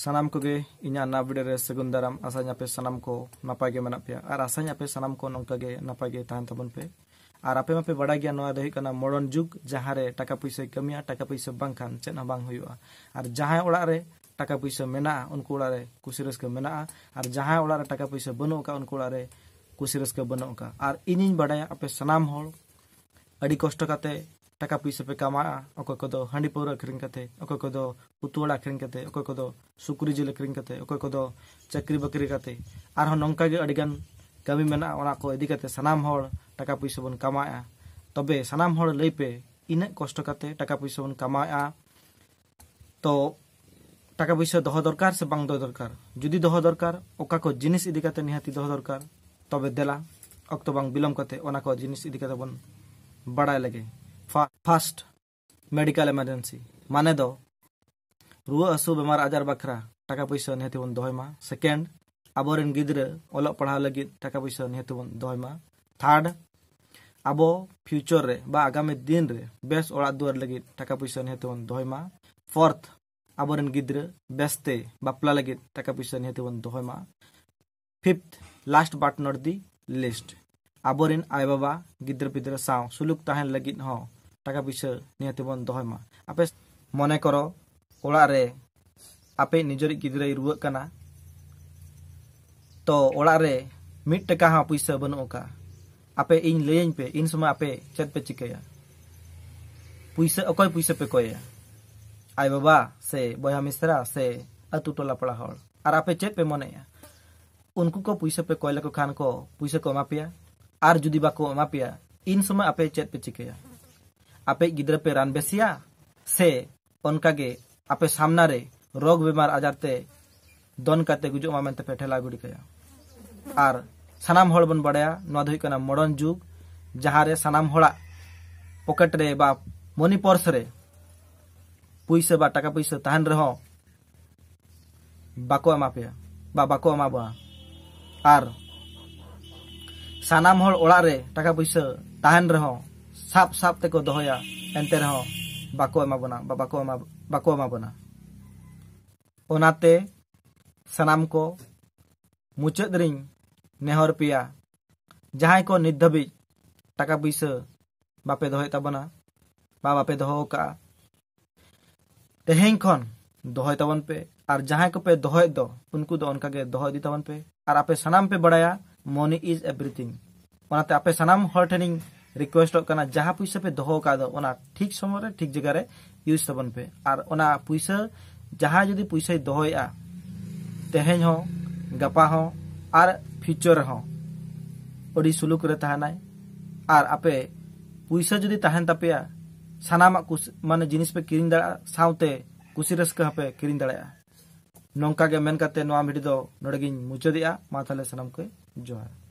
सानाम कोगे इना ना वीडियो रे सगुन दाराम आशा पे सानाम को नपाय के मना पे और आशा पे सानाम को नौका के नपाय के तान तबन पे और आपे मापे बड़ा गया नोआ दो कना मॉडर्न जुग जहां रे टाका पैसा कमिया टाका पैसा बांग खान ना बांग हुआ और जहां ओड़ा रे टाका पैसा मेना उनको ओड़ा रे कुशी रस्क मेना और जहां ओड़ा रे टाका पैसा बनो का उनको ओड़ा रे कुशी रस्क बनो का और इनिन बड़ाया आपे सानाम होड़ अड़ी कष्ट काते ᱴᱟᱠᱟ ᱯᱩᱭᱥᱟᱹ ᱯᱮ ᱠᱟᱢᱟᱜᱼᱟ ᱚᱠᱚᱭ ᱠᱚᱫᱚ ᱦᱟᱺᱰᱤ ᱯᱟᱹᱣᱨᱟᱹ ᱟᱹᱠᱷᱨᱤᱧ ᱠᱟᱛᱮ ᱚᱠᱚᱭ ᱠᱚᱫᱚ ᱩᱛᱩ ᱟᱹᱠᱷᱨᱤᱧ ᱠᱟᱛᱮ ᱚᱠᱚᱭ ᱠᱚᱫᱚ ᱥᱩᱠᱨᱤ ᱡᱤᱞ ᱟᱹᱠᱷᱨᱤᱧ ᱠᱟᱛᱮ ᱚᱠᱚᱭ ᱠᱚᱫᱚ ᱪᱟᱹᱠᱨᱤ ᱵᱟᱹᱠᱨᱤ ᱠᱟᱛᱮ ᱟᱨᱦᱚᱸ ᱱᱚᱝᱠᱟ ᱜᱮ ᱟᱹᱰᱤᱜᱟᱱ ᱠᱟᱹᱢᱤ ᱢᱮᱱᱟᱜᱼᱟ ᱚᱱᱟ ᱠᱚ ᱤᱫᱤ ᱠᱟᱛᱮ ᱥᱟᱱᱟᱢ ᱦᱚᱲ ᱴᱟᱠᱟ ᱯᱩᱭᱥᱟᱹ ᱵᱚᱱ ᱠᱟᱢᱟᱣᱮᱜᱼᱟ ᱛᱚᱵᱮ ᱥᱟᱱᱟᱢ ᱦᱚᱲ ᱞᱟᱹᱭ ᱯᱮ ᱤᱱᱟᱹᱜ ᱠᱚᱥᱴᱚ ᱠᱟᱛᱮ ᱴᱟᱠᱟ ᱯᱩᱭᱥᱟᱹ ᱵᱚᱱ ᱠᱟᱢᱟᱣᱮᱜᱼᱟ ᱛᱚ ᱴᱟᱠᱟ ᱯᱩᱭᱥᱟᱹ ᱫᱚᱦᱚ ᱫᱚᱨᱠᱟর ᱥᱮ ᱵᱟᱝ ᱫᱚᱦᱚ ᱫᱚᱨᱠᱟর ᱡᱩᱫᱤ ᱫᱚᱦᱚ ᱫᱚᱨᱠᱟᱨ ᱚᱠᱟ ᱠᱚ ᱡᱤᱱᱤᱥ ᱤᱫᱤ ᱠᱟᱛᱮ ᱱᱤᱦᱟᱹᱛᱤ ᱫᱚᱦᱚ ᱫᱚᱨᱠᱟᱨ ᱛᱚᱵᱮ ᱫᱮᱞᱟ ᱚᱠᱛᱚ ᱵᱟᱝ ᱵᱤᱞᱚᱢ ᱠᱟᱛᱮ ᱚᱱᱟ ᱠᱚ ᱡᱤᱱᱤᱥ ᱤᱫᱤ ᱠᱟᱛᱮ ᱵᱚᱱ ᱵᱟᱲᱟᱭ ᱞᱮᱜᱮ फर्स्ट मेडिकल इमार्जेंसी माने दो रुआ असु बेमार आजार बाखरा टाका पैसा निहती बन दोहमा सेकेंड अब गिद्रे ओलग पढ़ा लगे टाका पैसा निहती बन दोहमा थर्ड अब फ्यूचर रे बा आगामी दिन रे बेस ओड़ा दुआर लगे टाका पैसा निहती बन दोहमा फोर्थ अब गिद्रे बेस्ते बापला लगे टाका पैसा निहती बन दोहमा fifth last but not the least अब आई बाबा गिद्र पिद्र सा सुलुक ताहन लगी हो हाँ। टाका पैसा निहती बन दहमा आपे मन करो ओड़ा रे आपे निजर गिद्रे रुआना तो ओड़ा रे मिट टका हाँ पैसा बनू का आपे इन लैं पे इन समय आपे चेत पे चिकाय पैसा अकय पैसा पे कय आई बाबा से बया मिसरा से अतु टला पड़ा हर और आपे चेत पे मन उनको को पैसा पे कय लेको खान को पैसा को अमापे और जुदी बाको अमापे इन समय आपे चेत पे चिकाय आपे पे रान बेसिया से अनकागे आपे सामना रे रोग बीमार आजारते दन काते गुजो मामेंते पेठे लागुडी कया आर सनाम होल बन बड़या नवा धोई कना मॉडर्न युग जहां रे सनाम होला पॉकेट रे बा मनी पर्स रे पुइसे बा टाका पुइसे तहन रहो बाको अमा पे बाको अमा आर सनाम होल ओला रे टाका पुइसे तहन रहो ᱥᱟᱵ ᱥᱟᱵ ᱛᱮᱠᱚ ᱫᱚᱦᱚᱭᱟ ᱮᱱᱛᱮ ᱨᱮᱦᱚᱸ ᱵᱟᱠᱚ ᱮᱢᱟ ᱵᱚᱱᱟ ᱵᱟ ᱵᱟᱠᱚ ᱮᱢᱟ ᱵᱟᱠᱚ ᱮᱢᱟ ᱵᱚᱱᱟ ᱚᱱᱟᱛᱮ ᱥᱟᱱᱟᱢ ᱠᱚ ᱢᱩᱪᱟᱹᱫ ᱨᱤᱧ ᱱᱮᱦᱚᱨ ᱯᱮᱭᱟ ᱡᱟᱦᱟᱸᱭ ᱠᱚ ᱱᱤᱛ ᱫᱷᱟᱹᱵᱤᱡ ᱴᱟᱠᱟ ᱯᱩᱭᱥᱟᱹ ᱵᱟᱯᱮ ᱫᱚᱦᱚᱭ ᱛᱟᱵᱚᱱᱟ ᱵᱟ ᱵᱟᱯᱮ ᱫᱚᱦᱚ ᱟᱠᱟᱜᱼᱟ ᱛᱮᱦᱮᱧ ᱠᱷᱚᱱ ᱫᱚᱦᱚᱭ ᱛᱟᱵᱚᱱ ᱯᱮ ᱟᱨ ᱡᱟᱦᱟᱸᱭ ᱠᱚᱯᱮ ᱫᱚᱦᱚᱭᱮᱫ ᱫᱚ ᱩᱱᱠᱩ ᱫᱚ ᱚᱱᱠᱟᱜᱮ ᱫᱚᱦᱚ ᱤᱫᱤ ᱛᱟᱵᱚᱱ ᱯᱮ ᱟᱨ ᱟᱯᱮ ᱥᱟᱱᱟᱢ ᱯᱮ ᱵᱟᱲᱟᱭᱟ ᱢᱚᱱᱤ ᱤᱡ ᱮᱵᱷᱨᱤᱛᱷᱤᱝ ᱚᱱᱟᱛᱮ ᱟᱯᱮ ᱥᱟᱱᱟᱢ ᱦᱚᱲ ᱴᱷᱮᱱᱤᱧ रिक्वेस्ट जहां पैसा पे दहो का ओना ठीक समय रे ठीक जगह रे यूज तबन पे और ओना पैसा जहां जदि पैसा दहय आ तेहेन हो गपा हो और फ्यूचर हो ओडी सुलुक रे तहनाय और आपे पैसा जदि तहन तपिया सनाम को माने जिनिस पे किरिन दा साउते रस के हपे किरिन दा नौका मन करते वीडियो नोड़